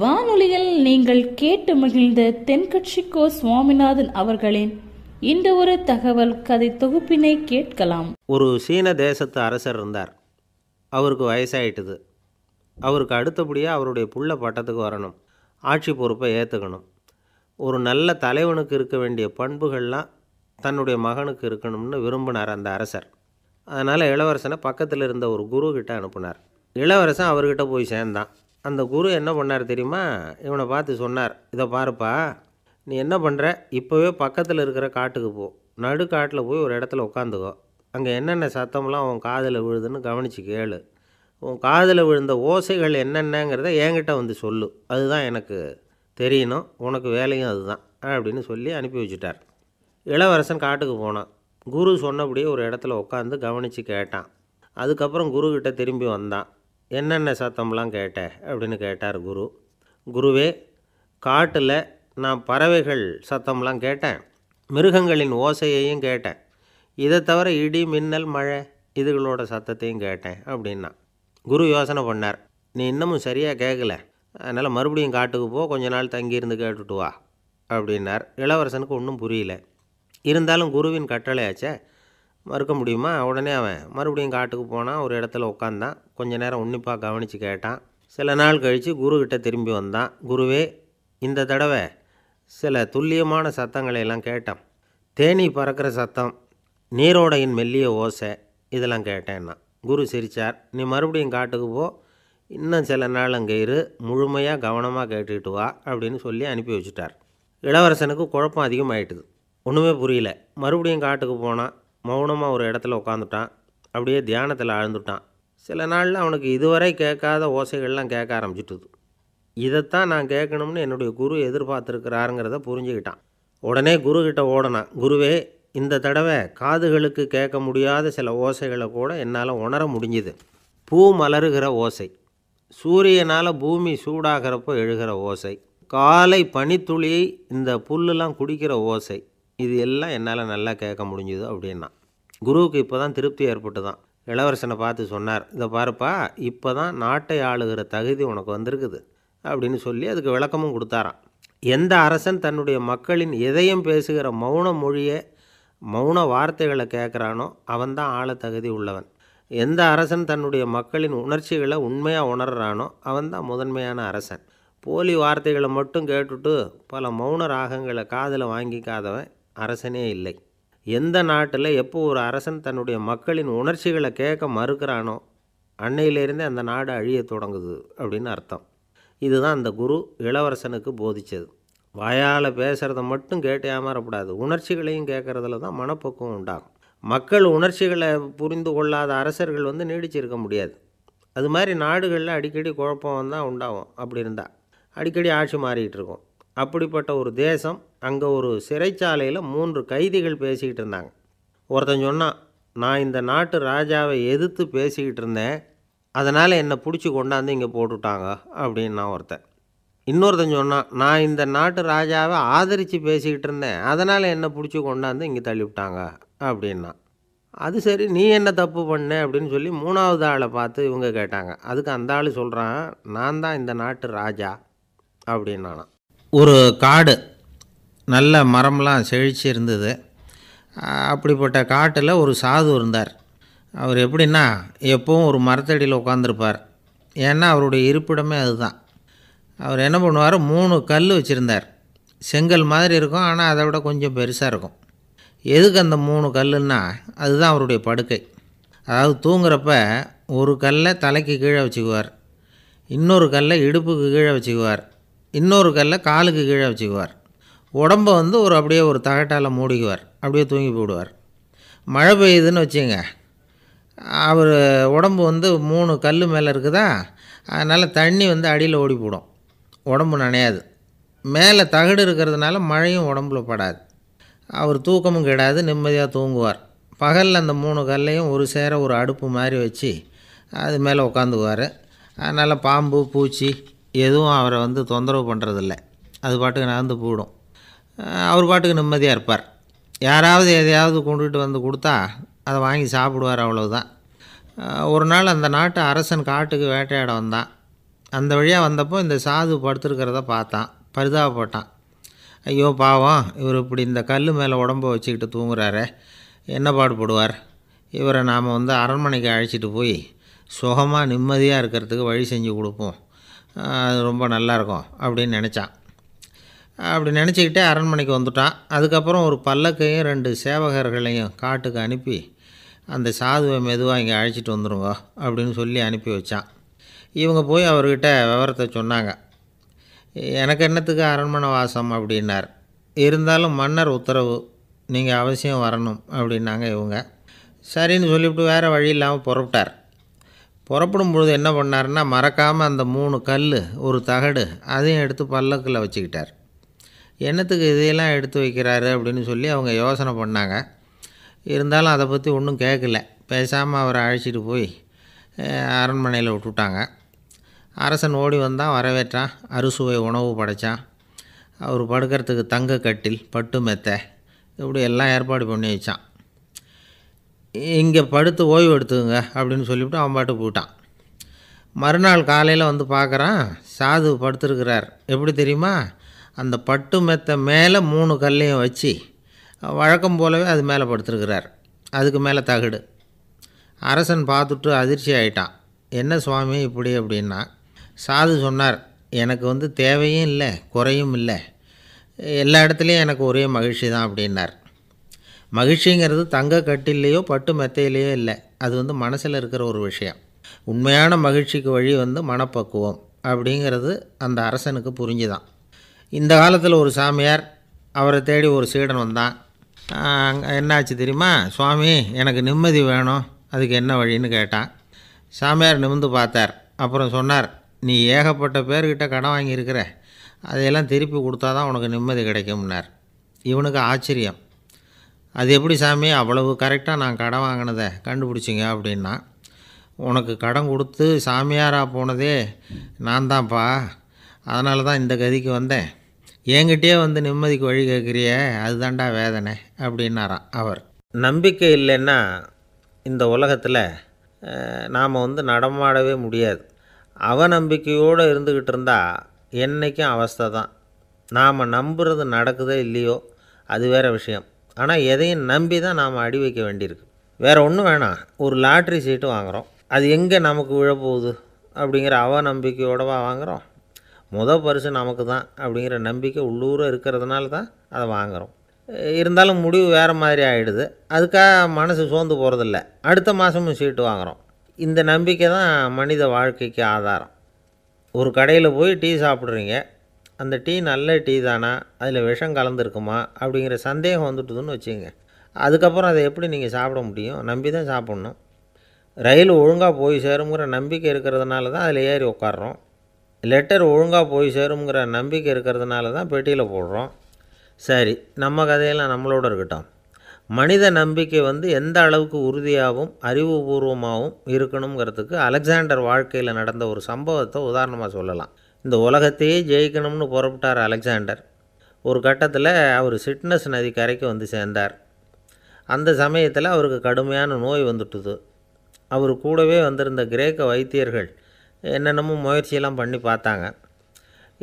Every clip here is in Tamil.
வானொலியில் நீங்கள் கேட்டு மகிழ்ந்த தென்கட்சிக்கோ சுவாமிநாதன் அவர்களின் இந்த ஒரு தகவல் கதை தொகுப்பினை கேட்கலாம் ஒரு சீன தேசத்து அரசர் இருந்தார் அவருக்கு வயசாயிட்டுது அவருக்கு அடுத்தபடியாக அவருடைய புள்ள பட்டத்துக்கு வரணும் ஆட்சி பொறுப்பை ஏற்றுக்கணும் ஒரு நல்ல தலைவனுக்கு இருக்க வேண்டிய பண்புகள்லாம் தன்னுடைய மகனுக்கு இருக்கணும்னு விரும்பினார் அந்த அரசர் அதனால் இளவரசனை பக்கத்தில் இருந்த ஒரு குரு அனுப்புனார் இளவரசன் அவர்கிட்ட போய் சேர்ந்தான் அந்த குரு என்ன பண்ணார் தெரியுமா இவனை பார்த்து சொன்னார் இதை பாருப்பா நீ என்ன பண்ணுற இப்போவே பக்கத்தில் இருக்கிற காட்டுக்கு போ நடு காட்டில் போய் ஒரு இடத்துல உட்காந்துக்கோ அங்கே என்னென்ன சத்தம்லாம் உன் காதில் விழுதுன்னு கவனித்து கேளு உன் காதில் விழுந்த ஓசைகள் என்னென்னங்கிறத என்கிட்ட வந்து சொல்லு அதுதான் எனக்கு தெரியணும் உனக்கு வேலையும் அதுதான் அப்படின்னு சொல்லி அனுப்பி வச்சுட்டார் இளவரசன் காட்டுக்கு போனான் குரு சொன்னபடியே ஒரு இடத்துல உட்காந்து கவனித்து கேட்டான் அதுக்கப்புறம் குருக்கிட்ட திரும்பி வந்தான் என்னென்ன சத்தம்லாம் கேட்ட அப்படின்னு கேட்டார் குரு குருவே காட்டில் நான் பறவைகள் சத்தம்லாம் கேட்டேன் மிருகங்களின் ஓசையையும் கேட்டேன் இதை தவிர இடி மின்னல் மழை இதுகளோட சத்தத்தையும் கேட்டேன் அப்படின்னா குரு யோசனை பண்ணார் நீ இன்னமும் சரியாக கேட்கல அதனால் மறுபடியும் காட்டுக்கு போ கொஞ்ச நாள் தங்கியிருந்து கேட்டுட்டு வா அப்படின்னார் இளவரசனுக்கு ஒன்றும் புரியல இருந்தாலும் குருவின் கட்டளையாச்சே மறுக்க முடியுமா உடனே அவன் மறுபடியும் காட்டுக்கு போனான் ஒரு இடத்துல உட்காந்தான் கொஞ்ச நேரம் உன்னிப்பாக கவனித்து கேட்டான் சில நாள் கழித்து குருக்கிட்ட திரும்பி வந்தான் குருவே இந்த தடவை சில துல்லியமான சத்தங்களையெல்லாம் கேட்டான் தேனி பறக்கிற சத்தம் நீரோடையின் மெல்லிய ஓசை இதெல்லாம் கேட்டேன்னா குரு சிரித்தார் நீ மறுபடியும் காட்டுக்கு போ இன்னும் சில நாள் அங்கே இரு முழுமையாக கவனமாக கேட்டுக்கிட்டு வா அப்படின்னு சொல்லி அனுப்பி வச்சுட்டார் இளவரசனுக்கு குழப்பம் அதிகமாகிட்டுது ஒன்றுமே புரியல மறுபடியும் காட்டுக்கு போனால் மௌனமாக ஒரு இடத்துல உட்காந்துட்டான் அப்படியே தியானத்தில் ஆழ்ந்துட்டான் சில நாளில் அவனுக்கு இதுவரை கேட்காத ஓசைகள்லாம் கேட்க ஆரம்பிச்சிட்டுது இதைத்தான் நான் கேட்கணும்னு என்னுடைய குரு எதிர்பார்த்துருக்கிறாருங்கிறத புரிஞ்சுக்கிட்டான் உடனே குருக்கிட்ட ஓடனான் குருவே இந்த தடவை காதுகளுக்கு கேட்க முடியாத சில ஓசைகளை கூட என்னால் உணர முடிஞ்சுது பூ மலருகிற ஓசை சூரியனால் பூமி சூடாகிறப்போ எழுகிற ஓசை காலை பனித்துளி இந்த புல்லுலாம் குடிக்கிற ஓசை இது எல்லாம் என்னால் நல்லா கேட்க முடிஞ்சுது அப்படின்னா குருவுக்கு இப்போ தான் திருப்தி ஏற்பட்டு தான் இளவரசனை பார்த்து சொன்னார் இதை பாருப்பா இப்போ தான் நாட்டை ஆளுகிற தகுதி உனக்கு வந்திருக்குது அப்படின்னு சொல்லி அதுக்கு விளக்கமும் கொடுத்தாராம் எந்த அரசன் தன்னுடைய மக்களின் எதையும் பேசுகிற மௌன மொழியை மௌன வார்த்தைகளை கேட்குறானோ அவன்தான் ஆள தகுதி உள்ளவன் எந்த அரசன் தன்னுடைய மக்களின் உணர்ச்சிகளை உண்மையாக அவன் அவன்தான் முதன்மையான அரசன் போலி வார்த்தைகளை மட்டும் கேட்டுட்டு பல மௌன ராகங்களை காதில் வாங்கிக்காதவன் அரசனே இல்லை எந்த நாட்டில் எப்போ ஒரு அரசன் தன்னுடைய மக்களின் உணர்ச்சிகளை கேட்க மறுக்கிறானோ அன்னையிலேருந்தே அந்த நாடு அழிய தொடங்குது அப்படின்னு அர்த்தம் இதுதான் அந்த குரு இளவரசனுக்கு போதித்தது வாயால் பேசுகிறத மட்டும் கேட்டே அமரப்படாது உணர்ச்சிகளையும் கேட்குறதுல தான் மனப்போக்கம் உண்டாகும் மக்கள் உணர்ச்சிகளை புரிந்து கொள்ளாத அரசர்கள் வந்து நீடிச்சிருக்க முடியாது அது மாதிரி நாடுகளில் அடிக்கடி குழப்பம் தான் உண்டாகும் அப்படி இருந்தால் அடிக்கடி ஆட்சி மாறிக்கிட்டு இருக்கும் அப்படிப்பட்ட ஒரு தேசம் அங்கே ஒரு சிறைச்சாலையில் மூன்று கைதிகள் பேசிக்கிட்டு இருந்தாங்க ஒருத்தன் சொன்னான் நான் இந்த நாட்டு ராஜாவை எதிர்த்து பேசிக்கிட்டு இருந்தேன் அதனால் என்னை பிடிச்சி கொண்டாந்து இங்கே போட்டுட்டாங்க அப்படின்னு நான் ஒருத்தன் இன்னொருத்தன் சொன்னான் நான் இந்த நாட்டு ராஜாவை ஆதரித்து பேசிக்கிட்டு இருந்தேன் அதனால் என்னை பிடிச்சி கொண்டாந்து இங்கே தள்ளிவிட்டாங்க அப்படின்னா அது சரி நீ என்ன தப்பு பண்ண அப்படின்னு சொல்லி மூணாவது ஆளை பார்த்து இவங்க கேட்டாங்க அதுக்கு அந்த ஆள் சொல்கிறான் நான் தான் இந்த நாட்டு ராஜா அப்படின்னானா ஒரு காடு நல்ல மரம்லாம் செழிச்சு இருந்தது அப்படிப்பட்ட காட்டில் ஒரு சாது இருந்தார் அவர் எப்படின்னா எப்போவும் ஒரு மரத்தடியில் உட்காந்துருப்பார் ஏன்னா அவருடைய இருப்பிடமே அதுதான் அவர் என்ன பண்ணுவார் மூணு கல் வச்சுருந்தார் செங்கல் மாதிரி இருக்கும் ஆனால் அதை விட கொஞ்சம் பெருசாக இருக்கும் எதுக்கு அந்த மூணு கல்லுன்னா அதுதான் அவருடைய படுக்கை அதாவது தூங்குறப்ப ஒரு கல்லை தலைக்கு கீழே வச்சுக்குவார் இன்னொரு கல்லை இடுப்புக்கு கீழே வச்சுக்குவார் இன்னொரு கல்லை காலுக்கு கீழே வச்சுக்குவார் உடம்பை வந்து ஒரு அப்படியே ஒரு தகட்டால் மூடிக்குவார் அப்படியே தூங்கி போடுவார் மழை பெய்யுதுன்னு வச்சுங்க அவர் உடம்பு வந்து மூணு கல் மேலே இருக்குதா அதனால் தண்ணி வந்து அடியில் ஓடி போடும் உடம்பு நனையாது மேலே தகடு இருக்கிறதுனால மழையும் உடம்புல படாது அவர் தூக்கமும் கிடாது நிம்மதியாக தூங்குவார் பகலில் அந்த மூணு கல்லையும் ஒரு சேர ஒரு அடுப்பு மாதிரி வச்சு அது மேலே உட்காந்துக்குவார் அதனால் பாம்பு பூச்சி எதுவும் அவரை வந்து தொந்தரவு பண்ணுறதில்ல அது பாட்டுக்கு நடந்து போடும் அவர் பாட்டுக்கு நிம்மதியாக இருப்பார் யாராவது எதையாவது கொண்டுகிட்டு வந்து கொடுத்தா அதை வாங்கி சாப்பிடுவார் அவ்வளவுதான் ஒரு நாள் அந்த நாட்டு அரசன் காட்டுக்கு வேட்டையாட வந்தான் அந்த வழியாக வந்தப்போ இந்த சாது படுத்துருக்கிறத பார்த்தான் பரிதாபப்பட்டான் ஐயோ பாவம் இவர் இப்படி இந்த கல் மேலே உடம்பு வச்சுக்கிட்டு தூங்குறாரு என்ன பாடுபடுவார் இவரை நாம் வந்து அரண்மனைக்கு அழைச்சிட்டு போய் சுகமாக நிம்மதியாக இருக்கிறதுக்கு வழி செஞ்சு கொடுப்போம் அது ரொம்ப நல்லாயிருக்கும் அப்படின்னு நினச்சான் அப்படி நினச்சிக்கிட்டே அரண்மனைக்கு வந்துட்டான் அதுக்கப்புறம் ஒரு பல்லக்கையும் ரெண்டு சேவகர்களையும் காட்டுக்கு அனுப்பி அந்த சாதுவை மெதுவாக இங்கே அழைச்சிட்டு வந்துடுங்க அப்படின்னு சொல்லி அனுப்பி வச்சான் இவங்க போய் அவர்கிட்ட விவரத்தை சொன்னாங்க எனக்கு என்னத்துக்கு அரண்மனை வாசம் அப்படின்னார் இருந்தாலும் மன்னர் உத்தரவு நீங்கள் அவசியம் வரணும் அப்படின்னாங்க இவங்க சரின்னு சொல்லிவிட்டு வேறு வழி இல்லாமல் புறப்பட்டார் புறப்படும் பொழுது என்ன பண்ணார்னா மறக்காமல் அந்த மூணு கல் ஒரு தகடு அதையும் எடுத்து பல்லக்கில் வச்சுக்கிட்டார் என்னத்துக்கு இதையெல்லாம் எடுத்து வைக்கிறாரு அப்படின்னு சொல்லி அவங்க யோசனை பண்ணாங்க இருந்தாலும் அதை பற்றி ஒன்றும் கேட்கல பேசாமல் அவரை அழைச்சிட்டு போய் அரண்மனையில் விட்டுட்டாங்க அரசன் ஓடி வந்தால் வரவேற்றான் அறுசுவை உணவு படைத்தான் அவர் படுக்கிறதுக்கு தங்க கட்டில் பட்டு மெத்தை இப்படி எல்லாம் ஏற்பாடு பண்ணி வச்சான் இங்கே படுத்து ஓய்வு எடுத்துக்கங்க அப்படின்னு சொல்லிவிட்டு அவன் பாட்டு போயிட்டான் மறுநாள் காலையில் வந்து பார்க்குறான் சாது படுத்துருக்கிறார் எப்படி தெரியுமா அந்த பட்டு மெத்த மேலே மூணு கல்லையும் வச்சு வழக்கம் போலவே அது மேலே படுத்துருக்கிறார் அதுக்கு மேலே தகடு அரசன் பார்த்துட்டு அதிர்ச்சி ஆயிட்டான் என்ன சுவாமி இப்படி அப்படின்னா சாது சொன்னார் எனக்கு வந்து தேவையும் இல்லை குறையும் இல்லை எல்லா இடத்துலையும் எனக்கு ஒரே மகிழ்ச்சி தான் அப்படின்னார் மகிழ்ச்சிங்கிறது தங்க கட்டிலேயோ பட்டு மெத்தையிலேயோ இல்லை அது வந்து மனசில் இருக்கிற ஒரு விஷயம் உண்மையான மகிழ்ச்சிக்கு வழி வந்து மனப்பக்குவம் அப்படிங்கிறது அந்த அரசனுக்கு புரிஞ்சுதான் இந்த காலத்தில் ஒரு சாமியார் அவரை தேடி ஒரு சீடன் வந்தான் என்னாச்சு தெரியுமா சுவாமி எனக்கு நிம்மதி வேணும் அதுக்கு என்ன வழின்னு கேட்டான் சாமியார் நிமிந்து பார்த்தார் அப்புறம் சொன்னார் நீ ஏகப்பட்ட பேர்கிட்ட கடன் வாங்கியிருக்கிற அதையெல்லாம் திருப்பி கொடுத்தா தான் உனக்கு நிம்மதி கிடைக்கும்னார் இவனுக்கு ஆச்சரியம் அது எப்படி சாமி அவ்வளவு கரெக்டாக நான் கடன் வாங்கினதை கண்டுபிடிச்சிங்க அப்படின்னா உனக்கு கடன் கொடுத்து சாமியாராக போனதே நான் தான்ப்பா அதனால தான் இந்த கதிக்கு வந்தேன் என்கிட்டயே வந்து நிம்மதிக்கு வழி கேட்குறிய அதுதான்டா வேதனை அப்படின்னாராம் அவர் நம்பிக்கை இல்லைன்னா இந்த உலகத்தில் நாம் வந்து நடமாடவே முடியாது அவநம்பிக்கையோடு இருந்துக்கிட்டு இருந்தால் என்றைக்கும் அவஸ்தை தான் நாம் நம்புறது நடக்குதோ இல்லையோ அது வேறு விஷயம் ஆனால் எதையும் நம்பி தான் நாம் அடி வைக்க வேண்டியிருக்கு வேறு ஒன்றும் வேணாம் ஒரு லாட்ரி சீட்டு வாங்குகிறோம் அது எங்கே நமக்கு விழப்போகுது அப்படிங்கிற நம்பிக்கையோடவா வாங்குகிறோம் முத பரிசு நமக்கு தான் அப்படிங்கிற நம்பிக்கை உள்ளூராக இருக்கிறதுனால தான் அதை வாங்குகிறோம் இருந்தாலும் முடிவு வேறு மாதிரி ஆகிடுது அதுக்காக மனசு சோர்ந்து போகிறதில்ல அடுத்த மாதமும் சீட்டு வாங்குகிறோம் இந்த நம்பிக்கை தான் மனித வாழ்க்கைக்கு ஆதாரம் ஒரு கடையில் போய் டீ சாப்பிட்றீங்க அந்த டீ நல்ல டீ தானா அதில் விஷம் கலந்துருக்குமா அப்படிங்கிற சந்தேகம் வந்துட்டுதுன்னு வச்சுங்க அதுக்கப்புறம் அதை எப்படி நீங்கள் சாப்பிட முடியும் நம்பி தான் சாப்பிட்ணும் ரயில் ஒழுங்காக போய் சேருங்கிற நம்பிக்கை இருக்கிறதுனால தான் அதில் ஏறி உட்காடுறோம் லெட்டர் ஒழுங்காக போய் சேருங்கிற நம்பிக்கை இருக்கிறதுனால தான் பெட்டியில் போடுறோம் சரி நம்ம கதையெல்லாம் நம்மளோட இருக்கட்டும் மனித நம்பிக்கை வந்து எந்த அளவுக்கு உறுதியாகவும் அறிவுபூர்வமாகவும் இருக்கணுங்கிறதுக்கு அலெக்சாண்டர் வாழ்க்கையில் நடந்த ஒரு சம்பவத்தை உதாரணமாக சொல்லலாம் இந்த உலகத்தையே ஜெயிக்கணும்னு புறப்பட்டார் அலெக்சாண்டர் ஒரு கட்டத்தில் அவர் சிட்னஸ் நதி கரைக்கு வந்து சேர்ந்தார் அந்த சமயத்தில் அவருக்கு கடுமையான நோய் வந்துட்டுது அவர் கூடவே வந்திருந்த கிரேக்க வைத்தியர்கள் என்னென்னமோ முயற்சியெல்லாம் பண்ணி பார்த்தாங்க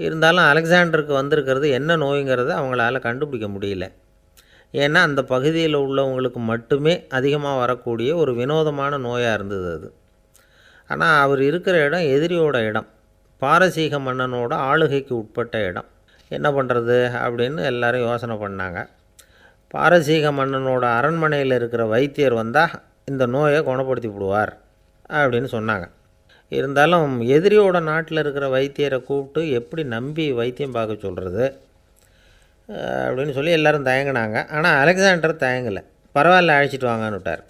இருந்தாலும் அலெக்சாண்டருக்கு வந்திருக்கிறது என்ன நோய்ங்கிறத அவங்களால கண்டுபிடிக்க முடியல ஏன்னா அந்த பகுதியில் உள்ளவங்களுக்கு மட்டுமே அதிகமாக வரக்கூடிய ஒரு வினோதமான நோயாக இருந்தது அது ஆனால் அவர் இருக்கிற இடம் எதிரியோட இடம் பாரசீக மன்னனோட ஆளுகைக்கு உட்பட்ட இடம் என்ன பண்ணுறது அப்படின்னு எல்லோரும் யோசனை பண்ணாங்க பாரசீக மன்னனோட அரண்மனையில் இருக்கிற வைத்தியர் வந்தால் இந்த நோயை குணப்படுத்தி விடுவார் அப்படின்னு சொன்னாங்க இருந்தாலும் எதிரியோட நாட்டில் இருக்கிற வைத்தியரை கூப்பிட்டு எப்படி நம்பி வைத்தியம் பார்க்க சொல்கிறது அப்படின்னு சொல்லி எல்லோரும் தயங்கினாங்க ஆனால் அலெக்சாண்டர் தயங்கலை பரவாயில்ல அழைச்சிட்டு வாங்கன்னு விட்டார்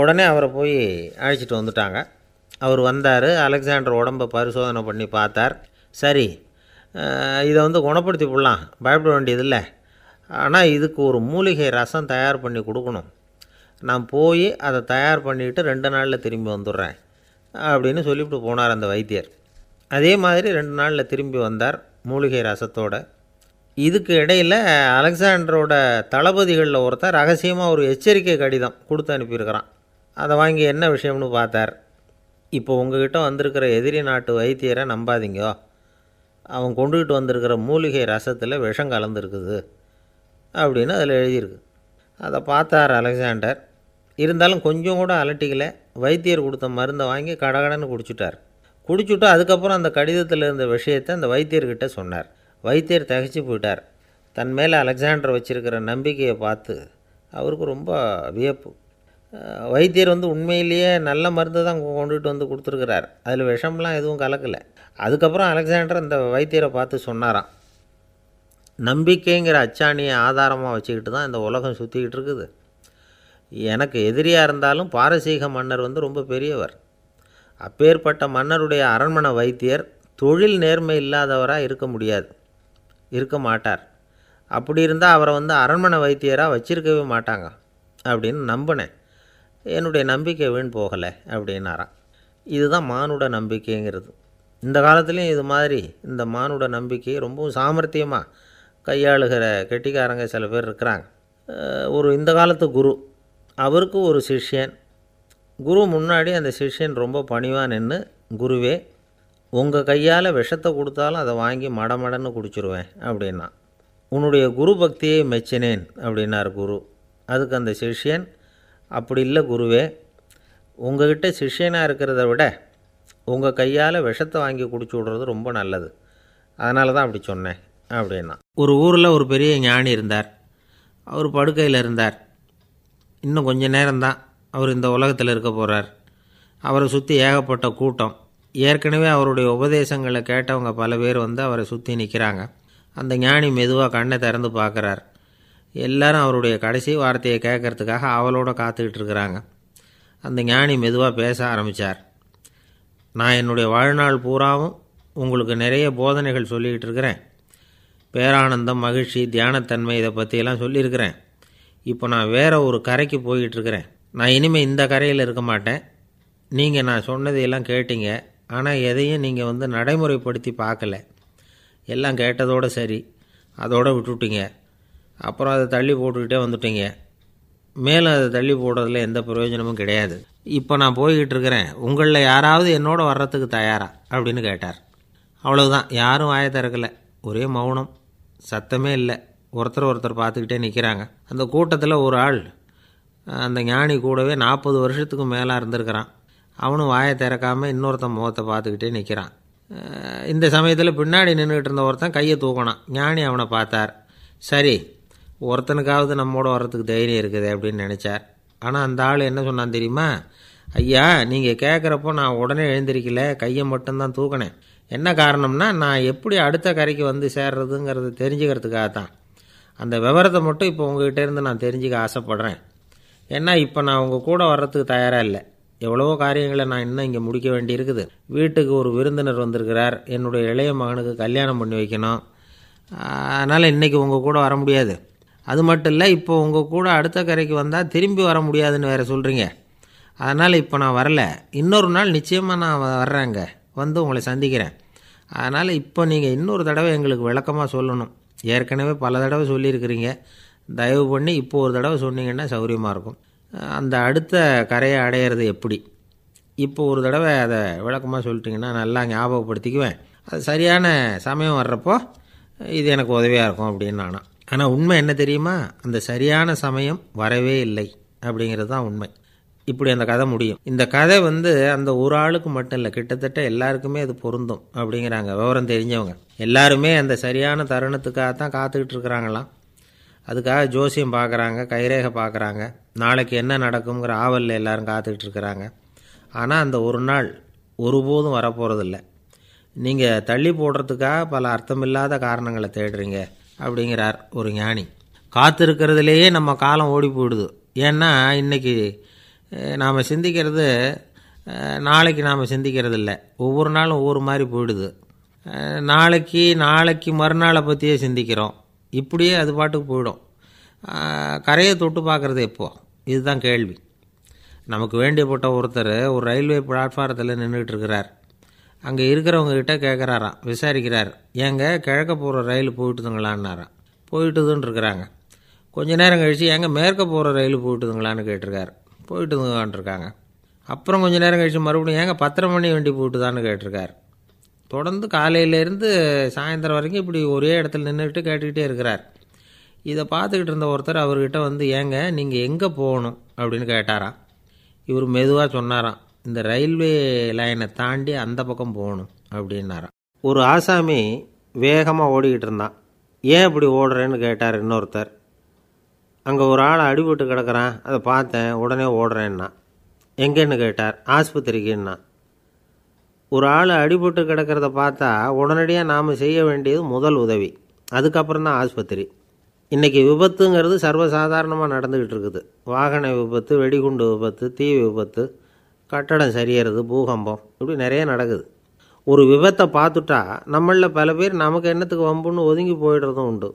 உடனே அவரை போய் அழைச்சிட்டு வந்துட்டாங்க அவர் வந்தார் அலெக்சாண்டர் உடம்பை பரிசோதனை பண்ணி பார்த்தார் சரி இதை வந்து குணப்படுத்தி விடலாம் பயப்பட வேண்டியதில்லை ஆனால் இதுக்கு ஒரு மூலிகை ரசம் தயார் பண்ணி கொடுக்கணும் நான் போய் அதை தயார் பண்ணிவிட்டு ரெண்டு நாளில் திரும்பி வந்துடுறேன் அப்படின்னு சொல்லிவிட்டு போனார் அந்த வைத்தியர் அதே மாதிரி ரெண்டு நாளில் திரும்பி வந்தார் மூலிகை ரசத்தோட இதுக்கு இடையில் அலெக்சாண்டரோட தளபதிகளில் ஒருத்தர் ரகசியமாக ஒரு எச்சரிக்கை கடிதம் கொடுத்து அனுப்பியிருக்கிறான் அதை வாங்கி என்ன விஷயம்னு பார்த்தார் இப்போ உங்ககிட்ட வந்திருக்கிற எதிரி நாட்டு வைத்தியரை நம்பாதீங்கோ அவன் கொண்டுகிட்டு வந்திருக்கிற மூலிகை ரசத்தில் விஷம் கலந்துருக்குது அப்படின்னு அதில் எழுதியிருக்கு அதை பார்த்தார் அலெக்சாண்டர் இருந்தாலும் கொஞ்சம் கூட அலட்டிக்கலை வைத்தியர் கொடுத்த மருந்தை வாங்கி கடகடன்னு குடிச்சுட்டார் குடிச்சுட்டு அதுக்கப்புறம் அந்த கடிதத்தில் இருந்த விஷயத்தை அந்த வைத்தியர்கிட்ட சொன்னார் வைத்தியர் தகச்சு போயிட்டார் தன் மேலே அலெக்சாண்டர் வச்சுருக்கிற நம்பிக்கையை பார்த்து அவருக்கு ரொம்ப வியப்பு வைத்தியர் வந்து உண்மையிலேயே நல்ல மருந்து தான் கொண்டுட்டு வந்து கொடுத்துருக்கிறார் அதில் விஷம்லாம் எதுவும் கலக்கலை அதுக்கப்புறம் அலெக்சாண்டர் அந்த வைத்தியரை பார்த்து சொன்னாராம் நம்பிக்கைங்கிற அச்சாணியை ஆதாரமாக வச்சுக்கிட்டு தான் இந்த உலகம் சுற்றிக்கிட்டு இருக்குது எனக்கு எதிரியாக இருந்தாலும் பாரசீக மன்னர் வந்து ரொம்ப பெரியவர் அப்பேற்பட்ட மன்னருடைய அரண்மனை வைத்தியர் தொழில் நேர்மை இல்லாதவராக இருக்க முடியாது இருக்க மாட்டார் அப்படி இருந்தால் அவரை வந்து அரண்மனை வைத்தியராக வச்சிருக்கவே மாட்டாங்க அப்படின்னு நம்பினேன் என்னுடைய நம்பிக்கை வீண் போகலை அப்படின்னாராம் இதுதான் மானுட நம்பிக்கைங்கிறது இந்த காலத்துலேயும் இது மாதிரி இந்த மானுட நம்பிக்கை ரொம்பவும் சாமர்த்தியமாக கையாளுகிற கெட்டிக்காரங்க சில பேர் இருக்கிறாங்க ஒரு இந்த காலத்து குரு அவருக்கு ஒரு சிஷ்யன் குரு முன்னாடி அந்த சிஷ்யன் ரொம்ப பணிவாக நின்று குருவே உங்கள் கையால் விஷத்தை கொடுத்தாலும் அதை வாங்கி மடமடன்னு குடிச்சிருவேன் அப்படின்னா உன்னுடைய குரு பக்தியை மெச்சினேன் அப்படின்னார் குரு அதுக்கு அந்த சிஷ்யன் அப்படி இல்லை குருவே உங்ககிட்ட சிஷ்யனாக இருக்கிறத விட உங்கள் கையால் விஷத்தை வாங்கி குடிச்சு விடுறது ரொம்ப நல்லது அதனால தான் அப்படி சொன்னேன் அப்படின்னா ஒரு ஊரில் ஒரு பெரிய ஞானி இருந்தார் அவர் படுக்கையில் இருந்தார் இன்னும் கொஞ்ச நேரம்தான் அவர் இந்த உலகத்தில் இருக்க போகிறார் அவரை சுற்றி ஏகப்பட்ட கூட்டம் ஏற்கனவே அவருடைய உபதேசங்களை கேட்டவங்க பல பேர் வந்து அவரை சுற்றி நிற்கிறாங்க அந்த ஞானி மெதுவாக கண்ணை திறந்து பார்க்குறார் எல்லாரும் அவருடைய கடைசி வார்த்தையை கேட்கறதுக்காக அவளோட காத்துக்கிட்டு இருக்கிறாங்க அந்த ஞானி மெதுவாக பேச ஆரம்பித்தார் நான் என்னுடைய வாழ்நாள் பூராவும் உங்களுக்கு நிறைய போதனைகள் சொல்லிக்கிட்டு இருக்கிறேன் பேரானந்தம் மகிழ்ச்சி தியானத்தன்மை இதை பற்றியெல்லாம் சொல்லியிருக்கிறேன் இப்போ நான் வேறு ஒரு கரைக்கு போயிட்டுருக்கிறேன் நான் இனிமேல் இந்த கரையில் இருக்க மாட்டேன் நீங்கள் நான் சொன்னதையெல்லாம் கேட்டீங்க ஆனால் எதையும் நீங்கள் வந்து நடைமுறைப்படுத்தி பார்க்கல எல்லாம் கேட்டதோடு சரி அதோடு விட்டுவிட்டிங்க அப்புறம் அதை தள்ளி போட்டுக்கிட்டே வந்துட்டீங்க மேலும் அதை தள்ளி போடுறதுல எந்த பிரயோஜனமும் கிடையாது இப்போ நான் போய்கிட்டு இருக்கிறேன் உங்களில் யாராவது என்னோட வர்றதுக்கு தயாரா அப்படின்னு கேட்டார் அவ்வளவுதான் யாரும் வாய திறக்கலை ஒரே மௌனம் சத்தமே இல்லை ஒருத்தர் ஒருத்தர் பார்த்துக்கிட்டே நிற்கிறாங்க அந்த கூட்டத்தில் ஒரு ஆள் அந்த ஞானி கூடவே நாற்பது வருஷத்துக்கு மேலே இருந்திருக்கிறான் அவனும் வாயை திறக்காமல் இன்னொருத்தன் முகத்தை பார்த்துக்கிட்டே நிற்கிறான் இந்த சமயத்தில் பின்னாடி நின்றுக்கிட்டு இருந்த ஒருத்தன் கையை தூக்கினான் ஞானி அவனை பார்த்தார் சரி ஒருத்தனுக்காவது நம்மோட வர்றதுக்கு தைரியம் இருக்குது அப்படின்னு நினச்சார் ஆனால் அந்த ஆள் என்ன சொன்னான் தெரியுமா ஐயா நீங்கள் கேட்குறப்போ நான் உடனே எழுந்திருக்கல கையை மட்டும்தான் தூக்கினேன் என்ன காரணம்னா நான் எப்படி அடுத்த கரைக்கு வந்து சேர்றதுங்கிறத தெரிஞ்சுக்கிறதுக்காக தான் அந்த விவரத்தை மட்டும் இப்போ உங்ககிட்ட இருந்து நான் தெரிஞ்சுக்க ஆசைப்பட்றேன் ஏன்னா இப்போ நான் உங்கள் கூட வர்றதுக்கு தயாராக இல்லை எவ்வளவோ காரியங்களை நான் இன்னும் இங்கே முடிக்க வேண்டியிருக்குது வீட்டுக்கு ஒரு விருந்தினர் வந்திருக்கிறார் என்னுடைய இளைய மகனுக்கு கல்யாணம் பண்ணி வைக்கணும் அதனால் இன்றைக்கி உங்கள் கூட வர முடியாது அது மட்டும் இல்லை இப்போ உங்கள் கூட அடுத்த கரைக்கு வந்தால் திரும்பி வர முடியாதுன்னு வேறு சொல்கிறீங்க அதனால் இப்போ நான் வரல இன்னொரு நாள் நிச்சயமாக நான் வர்றேங்க வந்து உங்களை சந்திக்கிறேன் அதனால் இப்போ நீங்கள் இன்னொரு தடவை எங்களுக்கு விளக்கமாக சொல்லணும் ஏற்கனவே பல தடவை சொல்லியிருக்கிறீங்க தயவு பண்ணி இப்போ ஒரு தடவை சொன்னீங்கன்னா சௌகரியமாக இருக்கும் அந்த அடுத்த கரையை அடையிறது எப்படி இப்போ ஒரு தடவை அதை விளக்கமாக சொல்லிட்டிங்கன்னா நல்லா ஞாபகப்படுத்திக்குவேன் அது சரியான சமயம் வர்றப்போ இது எனக்கு உதவியாக இருக்கும் அப்படின்னு நானும் ஆனால் உண்மை என்ன தெரியுமா அந்த சரியான சமயம் வரவே இல்லை அப்படிங்கிறது தான் உண்மை இப்படி அந்த கதை முடியும் இந்த கதை வந்து அந்த ஒரு ஆளுக்கு மட்டும் இல்லை கிட்டத்தட்ட எல்லாருக்குமே அது பொருந்தும் அப்படிங்கிறாங்க விவரம் தெரிஞ்சவங்க எல்லாருமே அந்த சரியான தருணத்துக்காக தான் காத்துக்கிட்டு இருக்கிறாங்களாம் அதுக்காக ஜோசியம் பார்க்குறாங்க கைரேகை பார்க்குறாங்க நாளைக்கு என்ன நடக்குங்கிற ஆவலில் எல்லோரும் காத்துக்கிட்டு இருக்கிறாங்க ஆனால் அந்த ஒரு நாள் ஒருபோதும் வரப்போகிறதில்ல நீங்கள் தள்ளி போடுறதுக்காக பல அர்த்தமில்லாத காரணங்களை தேடுறீங்க அப்படிங்கிறார் ஒரு ஞானி காத்திருக்கிறதுலேயே நம்ம காலம் ஓடி போயிடுது ஏன்னா இன்றைக்கி நாம் சிந்திக்கிறது நாளைக்கு நாம் சிந்திக்கிறது இல்லை ஒவ்வொரு நாளும் ஒவ்வொரு மாதிரி போயிடுது நாளைக்கு நாளைக்கு மறுநாளை பற்றியே சிந்திக்கிறோம் இப்படியே அது பாட்டுக்கு போயிடும் கரையை தொட்டு பார்க்குறது எப்போ இதுதான் கேள்வி நமக்கு வேண்டியப்பட்ட ஒருத்தர் ஒரு ரயில்வே பிளாட்ஃபாரத்தில் நின்றுக்கிட்டு இருக்கிறார் அங்கே இருக்கிறவங்கக்கிட்ட கேட்குறாராம் விசாரிக்கிறார் ஏங்க கிழக்க போகிற ரயில் போயிட்டுதுங்களான்னாராம் போயிட்டுதுன்னு இருக்கிறாங்க கொஞ்ச நேரம் கழித்து ஏங்க மேற்க போகிற ரயில் போயிட்டுதுங்களான்னு கேட்டிருக்காரு போயிட்டு இருக்காங்க அப்புறம் கொஞ்சம் நேரம் கழித்து மறுபடியும் ஏங்க பத்தரை மணி வண்டி போட்டுதான்னு கேட்டிருக்கார் தொடர்ந்து காலையிலேருந்து சாயந்தரம் வரைக்கும் இப்படி ஒரே இடத்துல நின்றுக்கிட்டு கேட்டுக்கிட்டே இருக்கிறார் இதை பார்த்துக்கிட்டு இருந்த ஒருத்தர் அவர்கிட்ட வந்து ஏங்க நீங்கள் எங்கே போகணும் அப்படின்னு கேட்டாராம் இவர் மெதுவாக சொன்னாராம் இந்த ரயில்வே லைனை தாண்டி அந்த பக்கம் போகணும் அப்படின்னாராம் ஒரு ஆசாமி வேகமாக ஓடிக்கிட்டு இருந்தான் ஏன் இப்படி ஓடுறேன்னு கேட்டார் இன்னொருத்தர் அங்கே ஒரு ஆள் அடிபட்டு கிடக்கிறான் அதை பார்த்தேன் உடனே ஓடுறேன்னா எங்கேன்னு கேட்டார் ஆஸ்பத்திரிக்குன்னா ஒரு ஆள் அடிபட்டு கிடக்கிறத பார்த்தா உடனடியாக நாம் செய்ய வேண்டியது முதல் உதவி அதுக்கப்புறம் தான் ஆஸ்பத்திரி இன்றைக்கி விபத்துங்கிறது சர்வசாதாரணமாக நடந்துக்கிட்டு இருக்குது வாகன விபத்து வெடிகுண்டு விபத்து தீ விபத்து கட்டடம் சரியறது பூகம்பம் இப்படி நிறைய நடக்குது ஒரு விபத்தை பார்த்துட்டா நம்மளில் பல பேர் நமக்கு என்னத்துக்கு வம்புன்னு ஒதுங்கி போயிடுறதும் உண்டு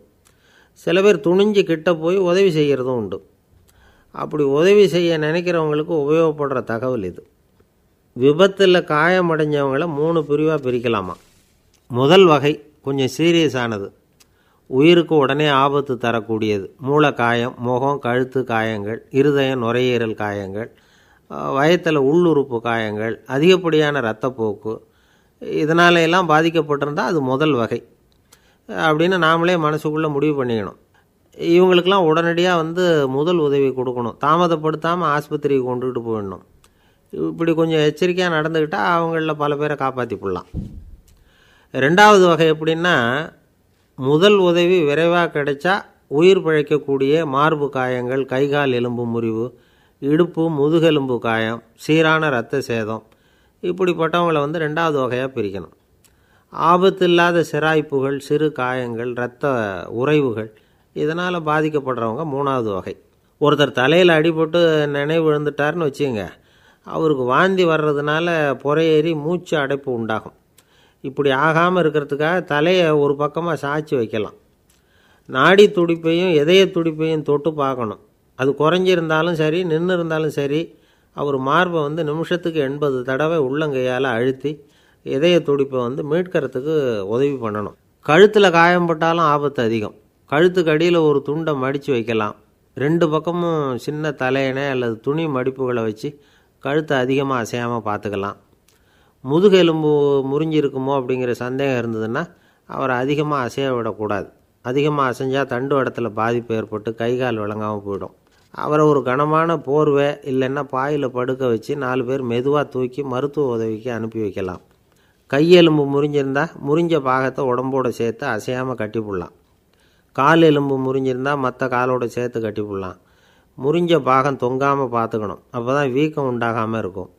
சில பேர் துணிஞ்சு கிட்ட போய் உதவி செய்கிறதும் உண்டு அப்படி உதவி செய்ய நினைக்கிறவங்களுக்கு உபயோகப்படுற தகவல் இது விபத்தில் காயமடைஞ்சவங்கள மூணு பிரிவாக பிரிக்கலாமா முதல் வகை கொஞ்சம் சீரியஸானது உயிருக்கு உடனே ஆபத்து தரக்கூடியது மூளை காயம் முகம் கழுத்து காயங்கள் இருதயம் நுரையீரல் காயங்கள் வயத்தில் உள்ளுறுப்பு காயங்கள் அதிகப்படியான இரத்தப்போக்கு இதனால எல்லாம் பாதிக்கப்பட்டிருந்தால் அது முதல் வகை அப்படின்னு நாமளே மனசுக்குள்ளே முடிவு பண்ணிக்கணும் இவங்களுக்கெல்லாம் உடனடியாக வந்து முதல் உதவி கொடுக்கணும் தாமதப்படுத்தாமல் ஆஸ்பத்திரிக்கு கொண்டுகிட்டு போயிடணும் இப்படி கொஞ்சம் எச்சரிக்கையாக நடந்துக்கிட்டால் அவங்களில் பல பேரை காப்பாற்றி போடலாம் ரெண்டாவது வகை எப்படின்னா முதல் உதவி விரைவாக கிடைச்சா உயிர் பிழைக்கக்கூடிய மார்பு காயங்கள் கைகால் எலும்பு முறிவு இடுப்பு முதுகெலும்பு காயம் சீரான இரத்த சேதம் இப்படிப்பட்டவங்களை வந்து ரெண்டாவது வகையாக பிரிக்கணும் ஆபத்தில்லாத சிராய்ப்புகள் சிறு காயங்கள் இரத்த உறைவுகள் இதனால் பாதிக்கப்படுறவங்க மூணாவது வகை ஒருத்தர் தலையில் அடிபட்டு நினைவு விழுந்துட்டார்னு வச்சுங்க அவருக்கு வாந்தி வர்றதுனால புறையேறி மூச்சு அடைப்பு உண்டாகும் இப்படி ஆகாமல் இருக்கிறதுக்காக தலையை ஒரு பக்கமாக சாய்ச்சி வைக்கலாம் நாடி துடிப்பையும் இதய துடிப்பையும் தொட்டு பார்க்கணும் அது குறைஞ்சிருந்தாலும் சரி நின்று இருந்தாலும் சரி அவர் மார்பை வந்து நிமிஷத்துக்கு எண்பது தடவை உள்ளங்கையால் அழுத்தி இதய துடிப்பை வந்து மீட்கிறதுக்கு உதவி பண்ணணும் கழுத்தில் காயம்பட்டாலும் ஆபத்து அதிகம் கழுத்துக்கு அடியில் ஒரு துண்டை மடித்து வைக்கலாம் ரெண்டு பக்கமும் சின்ன தலையணை அல்லது துணி மடிப்புகளை வச்சு கழுத்தை அதிகமாக அசையாமல் பார்த்துக்கலாம் முதுகெலும்பு முறிஞ்சிருக்குமோ அப்படிங்கிற சந்தேகம் இருந்ததுன்னா அவரை அதிகமாக அசைய விடக்கூடாது அதிகமாக அசைஞ்சால் தண்டு இடத்துல பாதிப்பு ஏற்பட்டு கை கால் விளங்காமல் போயிடும் அவரை ஒரு கனமான போர்வை இல்லைன்னா பாயில் படுக்க வச்சு நாலு பேர் மெதுவாக தூக்கி மருத்துவ உதவிக்கு அனுப்பி வைக்கலாம் கையெலும்பு முறிஞ்சிருந்தால் முறிஞ்ச பாகத்தை உடம்போடு சேர்த்து அசையாமல் கட்டி போடலாம் கால் எலும்பு முறிஞ்சிருந்தால் மற்ற காலோட சேர்த்து கட்டி போடலாம் முறிஞ்ச பாகம் தொங்காமல் பார்த்துக்கணும் அப்போ தான் வீக்கம் உண்டாகாமல் இருக்கும்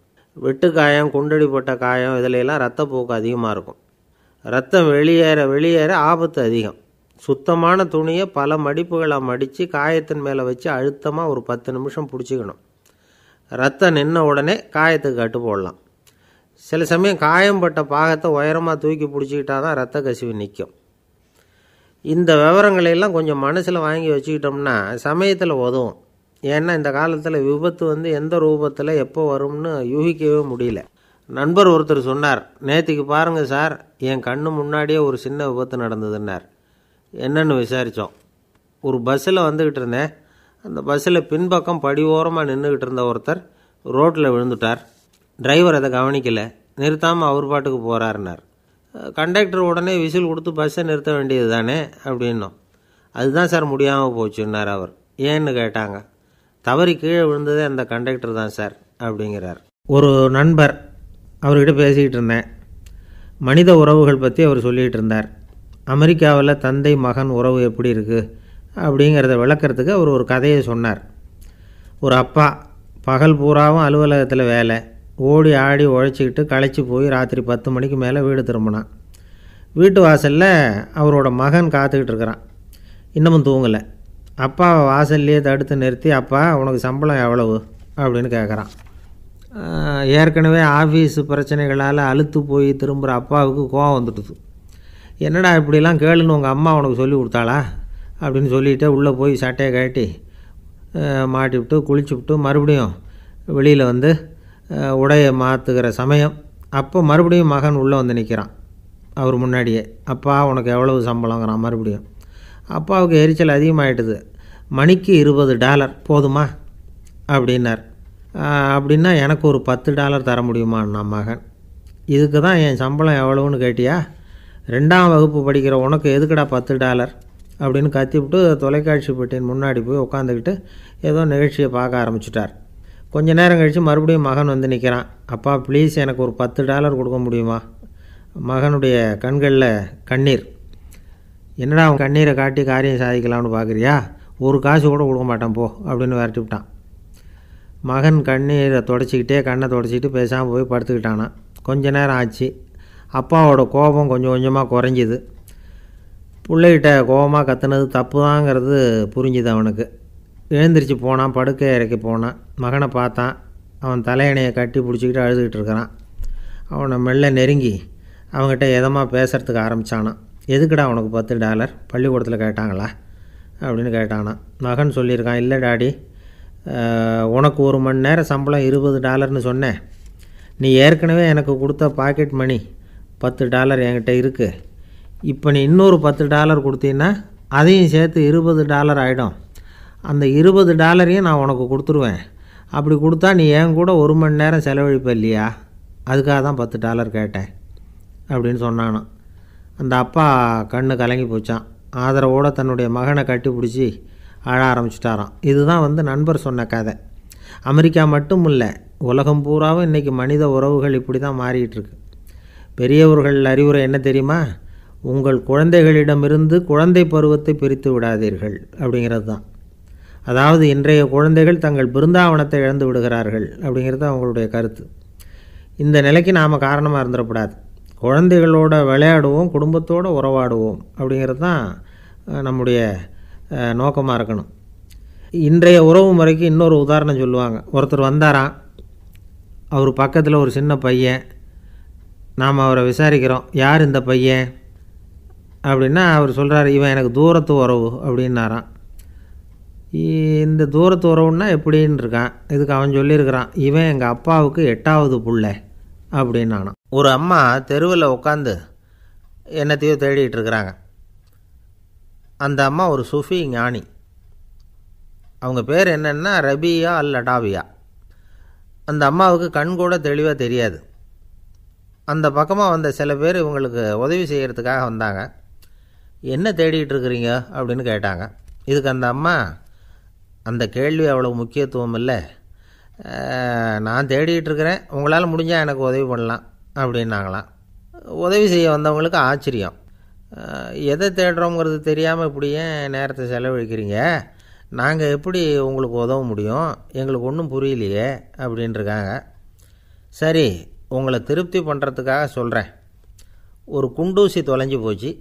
வெட்டு காயம் குண்டடிப்பட்ட காயம் இதிலெல்லாம் ரத்தப்போக்கு அதிகமாக இருக்கும் ரத்தம் வெளியேற வெளியேற ஆபத்து அதிகம் சுத்தமான துணியை பல மடிப்புகளாக மடித்து காயத்தின் மேலே வச்சு அழுத்தமாக ஒரு பத்து நிமிஷம் பிடிச்சிக்கணும் ரத்தம் நின்ன உடனே காயத்துக்கு கட்டு போடலாம் சில சமயம் காயம்பட்ட பாகத்தை உயரமாக தூக்கி பிடிச்சிக்கிட்டா தான் ரத்த கசிவு நிற்கும் இந்த விவரங்களையெல்லாம் கொஞ்சம் மனசில் வாங்கி வச்சுக்கிட்டோம்னா சமயத்தில் உதவும் ஏன்னா இந்த காலத்தில் விபத்து வந்து எந்த ரூபத்தில் எப்போ வரும்னு யூகிக்கவே முடியல நண்பர் ஒருத்தர் சொன்னார் நேற்றுக்கு பாருங்கள் சார் என் கண்ணு முன்னாடியே ஒரு சின்ன விபத்து நடந்ததுன்னார் என்னென்னு விசாரித்தோம் ஒரு பஸ்ஸில் வந்துக்கிட்டு இருந்தேன் அந்த பஸ்ஸில் பின்பக்கம் படி ஓரமாக நின்றுக்கிட்டு இருந்த ஒருத்தர் ரோட்டில் விழுந்துட்டார் டிரைவர் அதை கவனிக்கலை நிறுத்தாமல் அவர் பாட்டுக்கு போகிறாருனார் கண்டக்டர் உடனே விசில் கொடுத்து பஸ்ஸை நிறுத்த வேண்டியது தானே அப்படின்னோம் அதுதான் சார் முடியாமல் போச்சுன்னார் அவர் ஏன்னு கேட்டாங்க தவறி கீழே விழுந்ததே அந்த கண்டக்டர் தான் சார் அப்படிங்கிறார் ஒரு நண்பர் அவர்கிட்ட பேசிக்கிட்டு இருந்தேன் மனித உறவுகள் பற்றி அவர் சொல்லிகிட்டு இருந்தார் அமெரிக்காவில் தந்தை மகன் உறவு எப்படி இருக்குது அப்படிங்கிறத விளக்கிறதுக்கு அவர் ஒரு கதையை சொன்னார் ஒரு அப்பா பகல் பூராவும் அலுவலகத்தில் வேலை ஓடி ஆடி உழைச்சிக்கிட்டு களைச்சி போய் ராத்திரி பத்து மணிக்கு மேலே வீடு திரும்பினான் வீட்டு வாசலில் அவரோட மகன் காத்துக்கிட்டு இருக்கிறான் இன்னமும் தூங்கலை அப்பாவை வாசல்லையே தடுத்து நிறுத்தி அப்பா உனக்கு சம்பளம் எவ்வளவு அப்படின்னு கேட்குறான் ஏற்கனவே ஆஃபீஸ் பிரச்சனைகளால் அழுத்து போய் திரும்புகிற அப்பாவுக்கு கோவம் வந்துட்டுது என்னடா இப்படிலாம் கேளுன்னு உங்கள் அம்மா உனக்கு சொல்லி கொடுத்தாளா அப்படின்னு சொல்லிவிட்டு உள்ளே போய் சட்டையை கட்டி மாட்டி விட்டு குளிச்சு விட்டு மறுபடியும் வெளியில் வந்து உடையை மாற்றுகிற சமயம் அப்போ மறுபடியும் மகன் உள்ளே வந்து நிற்கிறான் அவர் முன்னாடியே அப்பா உனக்கு எவ்வளவு சம்பளங்கிறான் மறுபடியும் அப்பாவுக்கு எரிச்சல் அதிகமாகிட்டுது மணிக்கு இருபது டாலர் போதுமா அப்படின்னார் அப்படின்னா எனக்கு ஒரு பத்து டாலர் தர நான் மகன் இதுக்கு தான் என் சம்பளம் எவ்வளோன்னு கேட்டியா ரெண்டாம் வகுப்பு படிக்கிற உனக்கு எதுக்கடா பத்து டாலர் அப்படின்னு கத்திவிட்டு தொலைக்காட்சி பெட்டியின் முன்னாடி போய் உட்காந்துக்கிட்டு ஏதோ நிகழ்ச்சியை பார்க்க ஆரம்பிச்சிட்டார் கொஞ்ச நேரம் கழித்து மறுபடியும் மகன் வந்து நிற்கிறான் அப்பா ப்ளீஸ் எனக்கு ஒரு பத்து டாலர் கொடுக்க முடியுமா மகனுடைய கண்களில் கண்ணீர் என்னடா அவன் கண்ணீரை காட்டி காரியம் சாதிக்கலாம்னு பார்க்குறியா ஒரு காசு கூட கொடுக்க மாட்டான் போ அப்படின்னு விரட்டி விட்டான் மகன் கண்ணீரை தொடச்சிக்கிட்டே கண்ணை தொடச்சிக்கிட்டு பேசாமல் போய் படுத்துக்கிட்டானான் கொஞ்ச நேரம் ஆச்சு அப்பாவோட கோபம் கொஞ்சம் கொஞ்சமாக குறைஞ்சிது பிள்ளைகிட்ட கோபமாக கற்றுனது தப்பு தாங்கிறது புரிஞ்சுது அவனுக்கு எழுந்திரிச்சு போனான் படுக்கை இறக்கி போனான் மகனை பார்த்தான் அவன் தலையணையை கட்டி பிடிச்சிக்கிட்டு அழுதுகிட்டு இருக்கிறான் அவனை மெல்ல நெருங்கி அவங்ககிட்ட எதமாக பேசுகிறதுக்கு ஆரம்பித்தானான் எதுக்குடா அவனுக்கு பத்து டாலர் பள்ளிக்கூடத்தில் கேட்டாங்களா அப்படின்னு கேட்டானான் மகன் சொல்லியிருக்கான் இல்லை டாடி உனக்கு ஒரு மணி நேரம் சம்பளம் இருபது டாலர்னு சொன்னேன் நீ ஏற்கனவே எனக்கு கொடுத்த பாக்கெட் மணி பத்து டாலர் என்கிட்ட இருக்குது இப்போ நீ இன்னொரு பத்து டாலர் கொடுத்தீங்கன்னா அதையும் சேர்த்து இருபது டாலர் ஆகிடும் அந்த இருபது டாலரையும் நான் உனக்கு கொடுத்துருவேன் அப்படி கொடுத்தா நீ ஏன் கூட ஒரு மணி நேரம் செலவழிப்ப இல்லையா அதுக்காக தான் பத்து டாலர் கேட்டேன் அப்படின்னு சொன்னானான் அந்த அப்பா கண்ணு கலங்கி போச்சான் ஆதரவோடு தன்னுடைய மகனை கட்டி பிடிச்சி அழ ஆரம்பிச்சிட்டாராம் இதுதான் வந்து நண்பர் சொன்ன கதை அமெரிக்கா மட்டும் இல்லை உலகம் பூராவும் இன்றைக்கி மனித உறவுகள் இப்படி தான் மாறிட்டுருக்கு பெரியவர்கள் அறிவுரை என்ன தெரியுமா உங்கள் குழந்தைகளிடமிருந்து குழந்தை பருவத்தை பிரித்து விடாதீர்கள் அப்படிங்கிறது தான் அதாவது இன்றைய குழந்தைகள் தங்கள் பிருந்தாவனத்தை இழந்து விடுகிறார்கள் அப்படிங்கிறது அவங்களுடைய கருத்து இந்த நிலைக்கு நாம் காரணமாக இருந்துடக்கூடாது குழந்தைகளோட விளையாடுவோம் குடும்பத்தோடு உறவாடுவோம் அப்படிங்கிறது தான் நம்முடைய நோக்கமாக இருக்கணும் இன்றைய உறவு முறைக்கு இன்னொரு உதாரணம் சொல்லுவாங்க ஒருத்தர் வந்தாராம் அவர் பக்கத்தில் ஒரு சின்ன பையன் நாம் அவரை விசாரிக்கிறோம் யார் இந்த பையன் அப்படின்னா அவர் சொல்கிறார் இவன் எனக்கு தூரத்து உறவு அப்படின்னாரான் இந்த தூரத்து உறவுன்னா எப்படின்னு இருக்கான் இதுக்கு அவன் சொல்லியிருக்கிறான் இவன் எங்கள் அப்பாவுக்கு எட்டாவது அப்படின்னு அப்படின்னானான் ஒரு அம்மா தெருவில் உட்காந்து என்னத்தையோ தேடிகிட்டு இருக்கிறாங்க அந்த அம்மா ஒரு சுஃபி ஞானி அவங்க பேர் என்னென்னா ரபியா அல் லடாவியா அந்த அம்மாவுக்கு கண் கூட தெளிவாக தெரியாது அந்த பக்கமாக வந்த சில பேர் இவங்களுக்கு உதவி செய்கிறதுக்காக வந்தாங்க என்ன தேடிகிட்டு இருக்கிறீங்க அப்படின்னு கேட்டாங்க இதுக்கு அந்த அம்மா அந்த கேள்வி அவ்வளோ முக்கியத்துவம் இல்லை நான் தேடிகிட்டு இருக்கிறேன் உங்களால் முடிஞ்சால் எனக்கு உதவி பண்ணலாம் அப்படின்னாங்களாம் உதவி செய்ய வந்தவங்களுக்கு ஆச்சரியம் எதை தேடுறோங்கிறது தெரியாமல் இப்படி ஏன் நேரத்தை செலவழிக்கிறீங்க நாங்கள் எப்படி உங்களுக்கு உதவ முடியும் எங்களுக்கு ஒன்றும் புரியலையே அப்படின்ட்டுருக்காங்க சரி உங்களை திருப்தி பண்ணுறதுக்காக சொல்கிறேன் ஒரு குண்டூசி தொலைஞ்சி போச்சு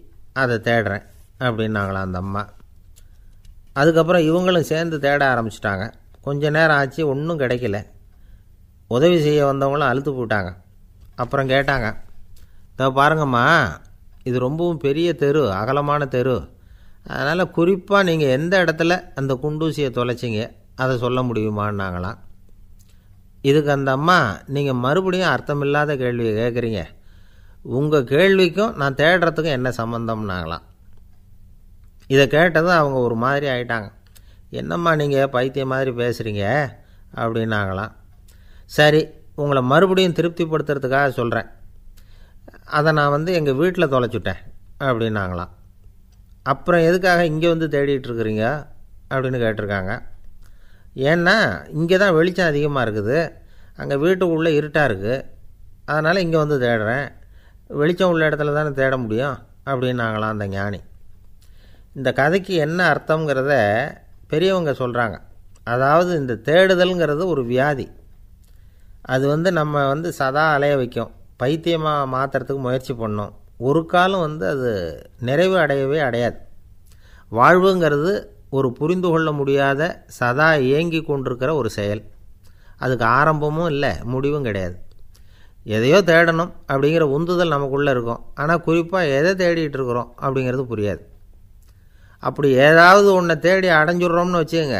அதை தேடுறேன் அப்படின்னாங்களாம் அந்த அம்மா அதுக்கப்புறம் இவங்களும் சேர்ந்து தேட ஆரம்பிச்சிட்டாங்க கொஞ்சம் நேரம் ஆச்சு ஒன்றும் கிடைக்கல உதவி செய்ய வந்தவங்களும் அழுத்து போட்டாங்க அப்புறம் கேட்டாங்க இதோ பாருங்கம்மா இது ரொம்பவும் பெரிய தெரு அகலமான தெரு அதனால் குறிப்பாக நீங்கள் எந்த இடத்துல அந்த குண்டூசியை தொலைச்சிங்க அதை சொல்ல முடியுமான்னாங்களாம் இதுக்கு அந்த அம்மா நீங்கள் மறுபடியும் அர்த்தமில்லாத கேள்வியை கேட்குறீங்க உங்கள் கேள்விக்கும் நான் தேடுறதுக்கும் என்ன சம்மந்தம்னாங்களாம் இதை கேட்டதும் அவங்க ஒரு மாதிரி ஆயிட்டாங்க என்னம்மா நீங்கள் பைத்திய மாதிரி பேசுகிறீங்க அப்படின்னாங்களாம் சரி உங்களை மறுபடியும் திருப்திப்படுத்துறதுக்காக சொல்கிறேன் அதை நான் வந்து எங்கள் வீட்டில் தொலைச்சுட்டேன் அப்படின்னாங்களாம் அப்புறம் எதுக்காக இங்கே வந்து தேடிட்டுருக்குறீங்க அப்படின்னு கேட்டிருக்காங்க ஏன்னா இங்கே தான் வெளிச்சம் அதிகமாக இருக்குது அங்கே வீட்டுக்குள்ளே இருட்டாக இருக்குது அதனால் இங்கே வந்து தேடுறேன் வெளிச்சம் உள்ள இடத்துல தானே தேட முடியும் அப்படின்னாங்களாம் அந்த ஞானி இந்த கதைக்கு என்ன அர்த்தங்கிறத பெரியவங்க சொல்கிறாங்க அதாவது இந்த தேடுதல்ங்கிறது ஒரு வியாதி அது வந்து நம்ம வந்து சதா அலைய வைக்கும் பைத்தியமாக மாற்றுறதுக்கு முயற்சி பண்ணோம் ஒரு காலம் வந்து அது நிறைவு அடையவே அடையாது வாழ்வுங்கிறது ஒரு புரிந்து கொள்ள முடியாத சதா இயங்கி கொண்டிருக்கிற ஒரு செயல் அதுக்கு ஆரம்பமும் இல்லை முடிவும் கிடையாது எதையோ தேடணும் அப்படிங்கிற உந்துதல் நமக்குள்ளே இருக்கும் ஆனால் குறிப்பாக எதை தேடிகிட்டு இருக்கிறோம் அப்படிங்கிறது புரியாது அப்படி ஏதாவது ஒன்றை தேடி அடைஞ்சிட்றோம்னு வச்சுக்கோங்க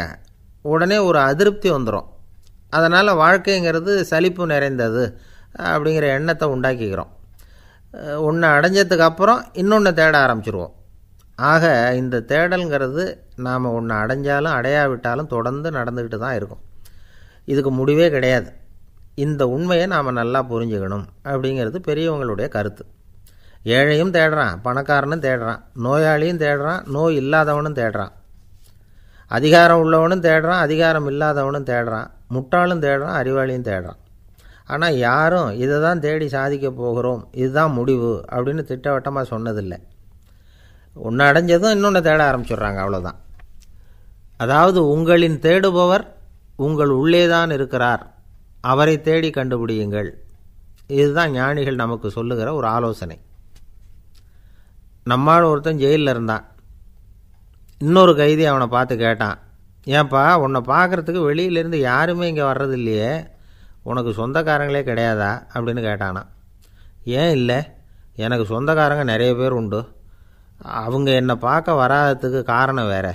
உடனே ஒரு அதிருப்தி வந்துடும் அதனால் வாழ்க்கைங்கிறது சலிப்பு நிறைந்தது அப்படிங்கிற எண்ணத்தை உண்டாக்கிக்கிறோம் ஒன்று அடைஞ்சதுக்கு அப்புறம் இன்னொன்று தேட ஆரம்பிச்சிருவோம் ஆக இந்த தேடல்ங்கிறது நாம் ஒன்று அடைஞ்சாலும் அடையாவிட்டாலும் தொடர்ந்து நடந்துக்கிட்டு தான் இருக்கும் இதுக்கு முடிவே கிடையாது இந்த உண்மையை நாம் நல்லா புரிஞ்சுக்கணும் அப்படிங்கிறது பெரியவங்களுடைய கருத்து ஏழையும் தேடுறான் பணக்காரனும் தேடுறான் நோயாளியும் தேடுறான் நோய் இல்லாதவனும் தேடுறான் அதிகாரம் உள்ளவனும் தேடுறான் அதிகாரம் இல்லாதவனும் தேடுறான் முட்டாளும் தேடுறான் அறிவாளியும் தேடுறான் ஆனால் யாரும் இதை தான் தேடி சாதிக்க போகிறோம் இதுதான் முடிவு அப்படின்னு திட்டவட்டமாக சொன்னதில்லை ஒன்று அடைஞ்சதும் இன்னொன்று தேட ஆரம்பிச்சிடுறாங்க அவ்வளோதான் அதாவது உங்களின் தேடுபவர் உங்கள் உள்ளே தான் இருக்கிறார் அவரை தேடி கண்டுபிடியுங்கள் இதுதான் ஞானிகள் நமக்கு சொல்லுகிற ஒரு ஆலோசனை நம்மால் ஒருத்தன் ஜெயிலில் இருந்தான் இன்னொரு கைதி அவனை பார்த்து கேட்டான் ஏன்பா உன்னை பார்க்குறதுக்கு வெளியிலேருந்து யாருமே இங்கே வர்றது இல்லையே உனக்கு சொந்தக்காரங்களே கிடையாதா அப்படின்னு கேட்டானான் ஏன் இல்லை எனக்கு சொந்தக்காரங்க நிறைய பேர் உண்டு அவங்க என்னை பார்க்க வராததுக்கு காரணம் வேறே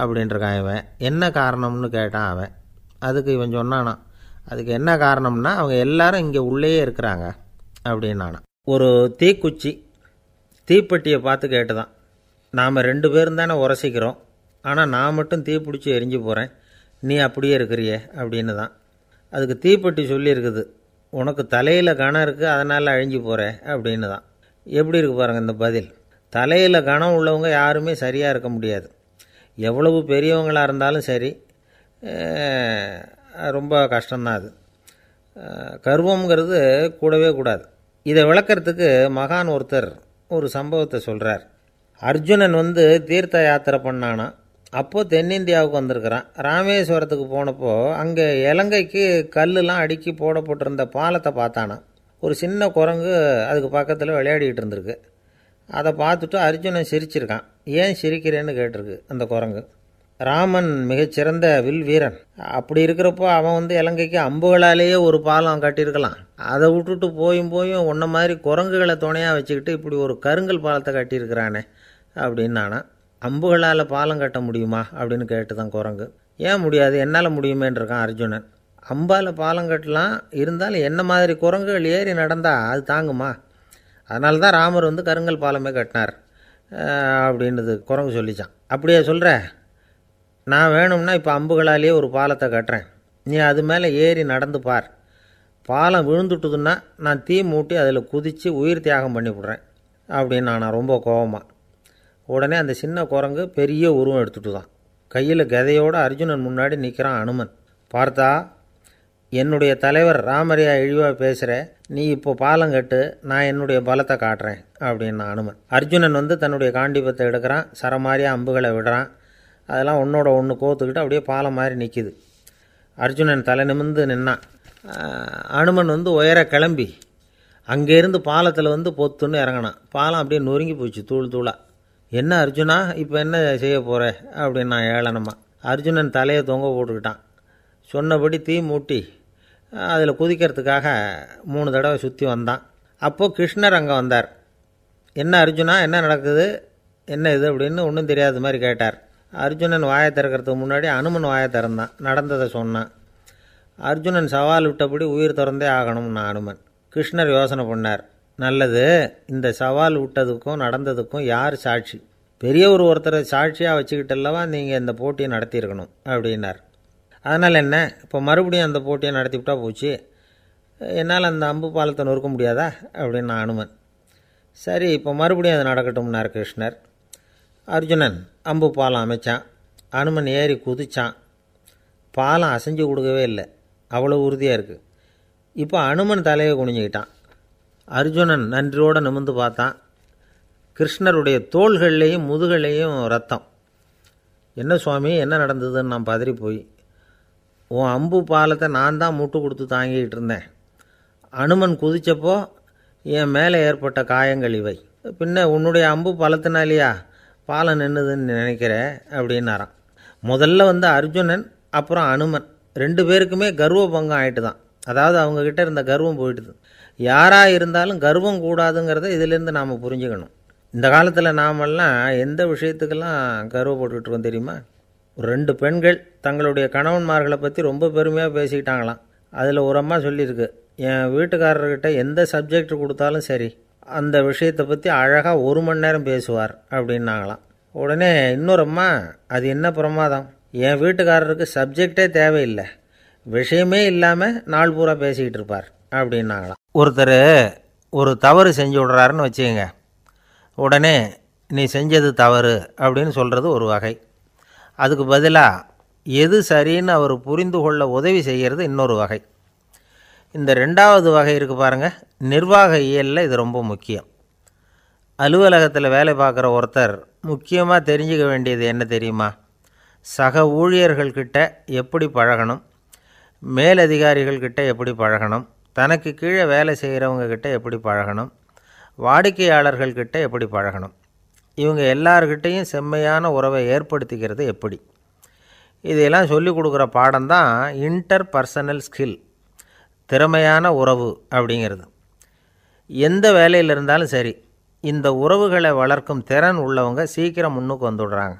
அப்படின்ட்டுருக்கான் இவன் என்ன காரணம்னு கேட்டான் அவன் அதுக்கு இவன் சொன்னானான் அதுக்கு என்ன காரணம்னா அவங்க எல்லாரும் இங்கே உள்ளேயே இருக்கிறாங்க அப்படின்னானான் ஒரு தீக்குச்சி தீப்பெட்டியை பார்த்து கேட்டுதான் நாம் ரெண்டு பேரும் தானே உரசிக்கிறோம் ஆனால் நான் மட்டும் தீ பிடிச்சி எரிஞ்சு போகிறேன் நீ அப்படியே இருக்கிறியே அப்படின்னு தான் அதுக்கு தீப்பெட்டி சொல்லியிருக்குது உனக்கு தலையில் கணம் இருக்குது அதனால் அழிஞ்சு போகிற அப்படின்னு தான் எப்படி இருக்கு பாருங்கள் இந்த பதில் தலையில் கணம் உள்ளவங்க யாருமே சரியாக இருக்க முடியாது எவ்வளவு பெரியவங்களாக இருந்தாலும் சரி ரொம்ப கஷ்டம்தான் அது கர்வங்கிறது கூடவே கூடாது இதை விளக்கிறதுக்கு மகான் ஒருத்தர் ஒரு சம்பவத்தை சொல்கிறார் அர்ஜுனன் வந்து தீர்த்த யாத்திரை பண்ணானா அப்போது தென்னிந்தியாவுக்கு வந்திருக்கிறான் ராமேஸ்வரத்துக்கு போனப்போ அங்கே இலங்கைக்கு கல்லுலாம் அடுக்கி போடப்பட்டிருந்த பாலத்தை பார்த்தானா ஒரு சின்ன குரங்கு அதுக்கு பக்கத்தில் விளையாடிக்கிட்டு இருந்திருக்கு அதை பார்த்துட்டு அர்ஜுனன் சிரிச்சிருக்கான் ஏன் சிரிக்கிறேன்னு கேட்டிருக்கு அந்த குரங்கு ராமன் மிகச்சிறந்த வில் வீரன் அப்படி இருக்கிறப்போ அவன் வந்து இலங்கைக்கு அம்புகளாலேயே ஒரு பாலம் கட்டியிருக்கலாம் அதை விட்டுட்டு போயும் போயும் ஒன்றை மாதிரி குரங்குகளை துணையாக வச்சுக்கிட்டு இப்படி ஒரு கருங்கல் பாலத்தை கட்டியிருக்கிறானே அப்படின்னு அம்புகளால் பாலம் கட்ட முடியுமா அப்படின்னு கேட்டு தான் குரங்கு ஏன் முடியாது என்னால் முடியுமேன்றிருக்கான் அர்ஜுனன் அம்பால் பாலம் கட்டலாம் இருந்தாலும் என்ன மாதிரி குரங்குகள் ஏறி நடந்தால் அது தாங்குமா அதனால தான் ராமர் வந்து கருங்கல் பாலமே கட்டினார் அப்படின்றது குரங்கு சொல்லிச்சான் அப்படியே சொல்கிற நான் வேணும்னா இப்போ அம்புகளாலேயே ஒரு பாலத்தை கட்டுறேன் நீ அது மேலே ஏறி நடந்து பார் பாலம் விழுந்துட்டுதுன்னா நான் தீ மூட்டி அதில் குதித்து உயிர் தியாகம் பண்ணிவிடுறேன் அப்படின்னு நான் ரொம்ப கோபமாக உடனே அந்த சின்ன குரங்கு பெரிய உருவம் எடுத்துகிட்டு தான் கையில் கதையோடு அர்ஜுனன் முன்னாடி நிற்கிறான் அனுமன் பார்த்தா என்னுடைய தலைவர் ராமரியா இழிவாக பேசுகிற நீ இப்போ பாலம் கட்டு நான் என்னுடைய பலத்தை காட்டுறேன் அப்படின்னு அனுமன் அர்ஜுனன் வந்து தன்னுடைய காண்டிபத்தை எடுக்கிறான் சரமாரியாக அம்புகளை விடுறான் அதெல்லாம் ஒன்றோட ஒன்று கோத்துக்கிட்டு அப்படியே பாலம் மாதிரி நிற்கிது அர்ஜுனன் தலை நிமிர்ந்து நின்னான் அனுமன் வந்து உயர கிளம்பி அங்கேருந்து பாலத்தில் வந்து பொத்துன்னு இறங்கினான் பாலம் அப்படியே நொறுங்கி போச்சு தூள் தூளாக என்ன அர்ஜுனா இப்போ என்ன செய்ய போகிற அப்படின்னா ஏழனமா அர்ஜுனன் தலையை தொங்க போட்டுக்கிட்டான் சொன்னபடி தீ மூட்டி அதில் குதிக்கிறதுக்காக மூணு தடவை சுற்றி வந்தான் அப்போது கிருஷ்ணர் அங்கே வந்தார் என்ன அர்ஜுனா என்ன நடக்குது என்ன இது அப்படின்னு ஒன்றும் தெரியாத மாதிரி கேட்டார் அர்ஜுனன் வாயை திறக்கிறதுக்கு முன்னாடி அனுமன் வாயை திறந்தான் நடந்ததை சொன்னான் அர்ஜுனன் சவால் விட்டபடி உயிர் திறந்தே ஆகணும்னு அனுமன் கிருஷ்ணர் யோசனை பண்ணார் நல்லது இந்த சவால் விட்டதுக்கும் நடந்ததுக்கும் யார் சாட்சி பெரியவர் ஒருத்தரை சாட்சியாக வச்சுக்கிட்டல்லவா நீங்கள் இந்த போட்டியை நடத்தியிருக்கணும் அப்படின்னார் அதனால் என்ன இப்போ மறுபடியும் அந்த போட்டியை நடத்தி விட்டா போச்சு என்னால் அந்த அம்பு பாலத்தை நொறுக்க முடியாதா அப்படின்னு அனுமன் சரி இப்போ மறுபடியும் அது நடக்கட்டும்னார் கிருஷ்ணர் அர்ஜுனன் அம்பு பாலம் அமைச்சான் அனுமன் ஏறி குதிச்சான் பாலம் அசைஞ்சு கொடுக்கவே இல்லை அவ்வளோ உறுதியாக இருக்குது இப்போ அனுமன் தலையை குனிஞ்சிக்கிட்டான் அர்ஜுனன் நன்றியோடு நிமிந்து பார்த்தான் கிருஷ்ணருடைய தோள்கள்லேயும் முதுகலையும் ரத்தம் என்ன சுவாமி என்ன நடந்ததுன்னு நான் பதறி போய் உன் அம்பு பாலத்தை நான் தான் முட்டு கொடுத்து தாங்கிக்கிட்டு இருந்தேன் அனுமன் குதித்தப்போ என் மேலே ஏற்பட்ட காயங்கள் இவை பின்ன உன்னுடைய அம்பு பலத்தினாலேயா பாலம் நின்றுதுன்னு நினைக்கிற அப்படின்னாராம் முதல்ல வந்து அர்ஜுனன் அப்புறம் அனுமன் ரெண்டு பேருக்குமே கர்வ பங்கம் ஆகிட்டு தான் அதாவது அவங்கக்கிட்ட இருந்த கர்வம் போயிட்டுது யாராக இருந்தாலும் கர்வம் கூடாதுங்கிறத இதிலேருந்து நாம் புரிஞ்சுக்கணும் இந்த காலத்தில் நாமெல்லாம் எந்த விஷயத்துக்கெல்லாம் கர்வப்பட்டுருக்கோம் தெரியுமா ஒரு ரெண்டு பெண்கள் தங்களுடைய கணவன்மார்களை பற்றி ரொம்ப பெருமையாக பேசிக்கிட்டாங்களாம் அதில் ஒரு அம்மா சொல்லியிருக்கு என் வீட்டுக்காரர்கிட்ட எந்த சப்ஜெக்ட் கொடுத்தாலும் சரி அந்த விஷயத்தை பற்றி அழகாக ஒரு மணி நேரம் பேசுவார் அப்படின்னாங்களாம் உடனே இன்னொரு அம்மா அது என்ன பிரமாதம் என் வீட்டுக்காரருக்கு சப்ஜெக்டே தேவையில்லை விஷயமே இல்லாமல் நாள் பூரா பேசிக்கிட்டு இருப்பார் அப்படின்னாங்களாம் ஒருத்தர் ஒரு தவறு செஞ்சு விடுறாருன்னு வச்சுக்கோங்க உடனே நீ செஞ்சது தவறு அப்படின்னு சொல்கிறது ஒரு வகை அதுக்கு பதிலாக எது சரின்னு அவர் புரிந்து கொள்ள உதவி செய்கிறது இன்னொரு வகை இந்த ரெண்டாவது வகை இருக்குது பாருங்கள் நிர்வாக இயலில் இது ரொம்ப முக்கியம் அலுவலகத்தில் வேலை பார்க்குற ஒருத்தர் முக்கியமாக தெரிஞ்சுக்க வேண்டியது என்ன தெரியுமா சக ஊழியர்கள்கிட்ட எப்படி பழகணும் மேலதிகாரிகள்கிட்ட எப்படி பழகணும் தனக்கு கீழே வேலை செய்கிறவங்கக்கிட்ட எப்படி பழகணும் வாடிக்கையாளர்கள்கிட்ட எப்படி பழகணும் இவங்க எல்லார்கிட்டேயும் செம்மையான உறவை ஏற்படுத்திக்கிறது எப்படி இதையெல்லாம் சொல்லிக் கொடுக்குற பாடம் தான் இன்டர் பர்சனல் ஸ்கில் திறமையான உறவு அப்படிங்கிறது எந்த வேலையில் இருந்தாலும் சரி இந்த உறவுகளை வளர்க்கும் திறன் உள்ளவங்க சீக்கிரம் முன்னுக்கு வந்துடுறாங்க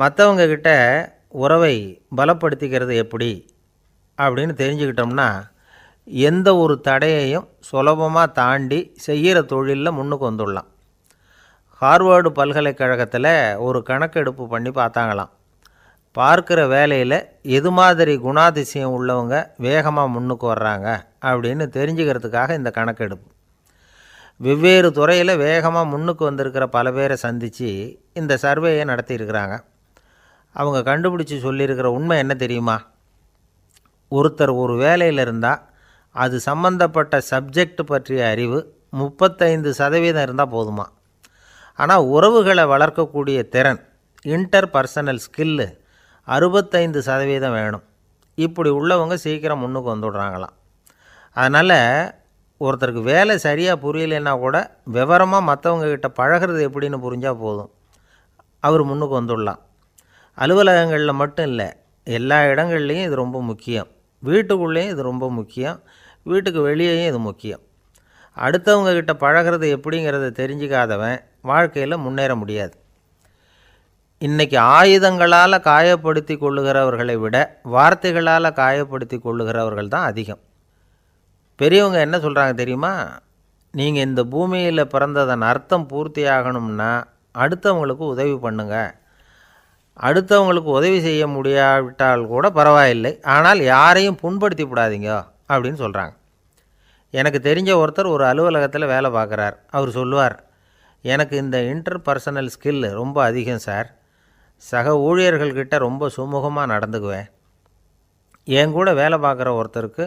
மற்றவங்கக்கிட்ட உறவை பலப்படுத்திக்கிறது எப்படி அப்படின்னு தெரிஞ்சுக்கிட்டோம்னா எந்த ஒரு தடையையும் சுலபமாக தாண்டி செய்கிற தொழிலில் முன்னுக்கு வந்துடலாம் ஹார்வர்டு பல்கலைக்கழகத்தில் ஒரு கணக்கெடுப்பு பண்ணி பார்த்தாங்களாம் பார்க்குற வேலையில் எது மாதிரி குணாதிசயம் உள்ளவங்க வேகமாக முன்னுக்கு வர்றாங்க அப்படின்னு தெரிஞ்சுக்கிறதுக்காக இந்த கணக்கெடுப்பு வெவ்வேறு துறையில் வேகமாக முன்னுக்கு வந்திருக்கிற பல பேரை சந்தித்து இந்த சர்வேயை நடத்தியிருக்கிறாங்க அவங்க கண்டுபிடிச்சி சொல்லியிருக்கிற உண்மை என்ன தெரியுமா ஒருத்தர் ஒரு வேலையில் இருந்தால் அது சம்பந்தப்பட்ட சப்ஜெக்ட் பற்றிய அறிவு முப்பத்தைந்து சதவீதம் இருந்தால் போதுமா ஆனால் உறவுகளை வளர்க்கக்கூடிய திறன் இன்டர் பர்சனல் ஸ்கில்லு அறுபத்தைந்து சதவீதம் வேணும் இப்படி உள்ளவங்க சீக்கிரம் முன்னுக்கு வந்துடுறாங்களாம் அதனால் ஒருத்தருக்கு வேலை சரியாக புரியலைன்னா கூட விவரமாக மற்றவங்கக்கிட்ட பழகிறது எப்படின்னு புரிஞ்சால் போதும் அவர் முன்னுக்கு வந்துடலாம் அலுவலகங்களில் மட்டும் இல்லை எல்லா இடங்கள்லேயும் இது ரொம்ப முக்கியம் வீட்டுக்குள்ளேயும் இது ரொம்ப முக்கியம் வீட்டுக்கு வெளியேயும் இது முக்கியம் அடுத்தவங்கக்கிட்ட பழகிறது எப்படிங்கிறத தெரிஞ்சிக்காதவன் வாழ்க்கையில் முன்னேற முடியாது இன்னைக்கு ஆயுதங்களால் காயப்படுத்தி கொள்ளுகிறவர்களை விட வார்த்தைகளால் காயப்படுத்தி கொள்ளுகிறவர்கள் தான் அதிகம் பெரியவங்க என்ன சொல்கிறாங்க தெரியுமா நீங்கள் இந்த பூமியில் பிறந்ததன் அர்த்தம் பூர்த்தி ஆகணும்னா அடுத்தவங்களுக்கு உதவி பண்ணுங்க அடுத்தவங்களுக்கு உதவி செய்ய முடியாவிட்டால் கூட பரவாயில்லை ஆனால் யாரையும் புண்படுத்தி விடாதீங்க அப்படின்னு சொல்கிறாங்க எனக்கு தெரிஞ்ச ஒருத்தர் ஒரு அலுவலகத்தில் வேலை பார்க்குறார் அவர் சொல்லுவார் எனக்கு இந்த பர்சனல் ஸ்கில் ரொம்ப அதிகம் சார் சக ஊழியர்கள்கிட்ட ரொம்ப சுமூகமாக நடந்துக்குவேன் என் கூட வேலை பார்க்குற ஒருத்தருக்கு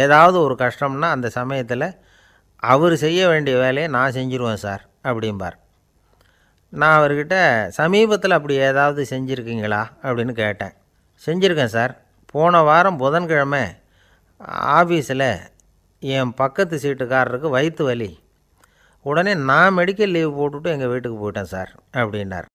ஏதாவது ஒரு கஷ்டம்னா அந்த சமயத்தில் அவர் செய்ய வேண்டிய வேலையை நான் செஞ்சுருவேன் சார் அப்படிம்பார் நான் அவர்கிட்ட சமீபத்தில் அப்படி ஏதாவது செஞ்சுருக்கீங்களா அப்படின்னு கேட்டேன் செஞ்சுருக்கேன் சார் போன வாரம் புதன்கிழமை ஆஃபீஸில் என் பக்கத்து சீட்டுக்காரருக்கு வயிற்று வலி உடனே நான் மெடிக்கல் லீவ் போட்டுவிட்டு எங்கள் வீட்டுக்கு போயிட்டேன் சார் அப்படின்னார்